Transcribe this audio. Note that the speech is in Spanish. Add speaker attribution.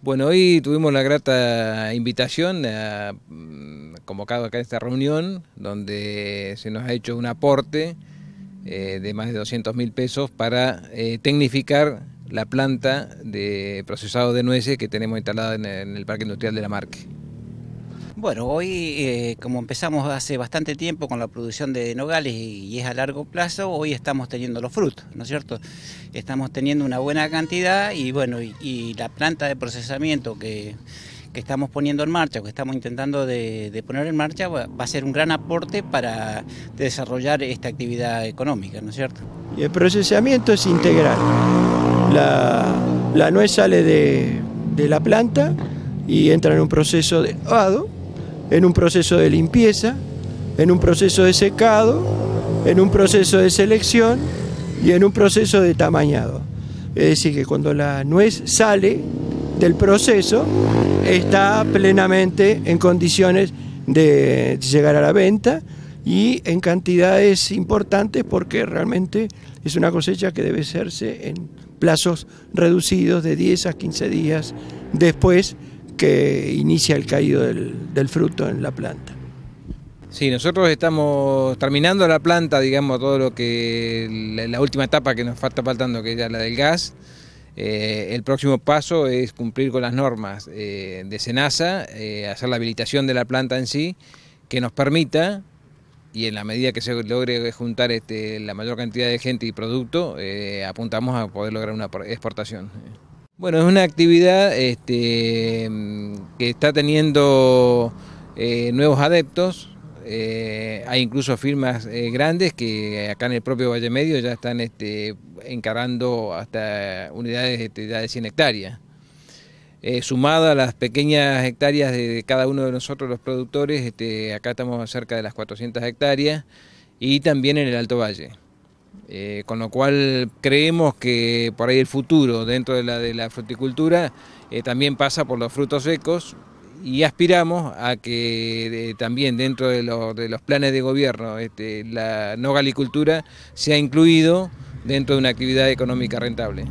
Speaker 1: Bueno, hoy tuvimos la grata invitación, a, mm, convocado acá a esta reunión, donde se nos ha hecho un aporte eh, de más de 200 mil pesos para eh, tecnificar la planta de procesado de nueces que tenemos instalada en, el Parque Industrial de la Marque.
Speaker 2: Bueno, hoy, eh, como empezamos hace bastante tiempo con la producción de nogales y, es a largo plazo, hoy estamos teniendo los frutos, ¿no es cierto? Estamos teniendo una buena cantidad y bueno, y, la planta de procesamiento que, estamos poniendo en marcha, que estamos intentando de, poner en marcha, va, a ser un gran aporte para desarrollar esta actividad económica, ¿no es cierto?
Speaker 3: Y el procesamiento es integral. La, nuez sale de, la planta y entra en un proceso de lavado en un proceso de limpieza, en un proceso de secado, en un proceso de selección y en un proceso de tamañado. Es decir, que cuando la nuez sale del proceso, está plenamente en condiciones de llegar a la venta y en cantidades importantes porque realmente es una cosecha que debe hacerse en plazos reducidos de 10 a 15 días después que inicia el caído del, fruto en la planta.
Speaker 1: Sí, nosotros estamos terminando la planta, digamos, todo lo que la, última etapa que nos falta faltando, que es la del gas. Eh, el próximo paso es cumplir con las normas eh, de SENASA, eh, hacer la habilitación de la planta en sí, que nos permita, y en la medida que se logre juntar este, la mayor cantidad de gente y producto, apuntamos a poder lograr una exportación. Bueno, es una actividad este, que está teniendo eh, nuevos adeptos. Eh, hay incluso firmas eh, grandes que acá en el propio Valle Medio ya están este, encarando hasta unidades este, de 100 hectáreas. Sumado a las pequeñas hectáreas de cada uno de nosotros los productores, acá estamos cerca de las 400 hectáreas y también en el Alto Valle. Eh, con lo cual creemos que por ahí el futuro dentro de la, fruticultura eh, también pasa por los frutos secos y aspiramos a que eh, también dentro de, los planes de gobierno este, la no galicultura sea incluido dentro de una actividad económica rentable.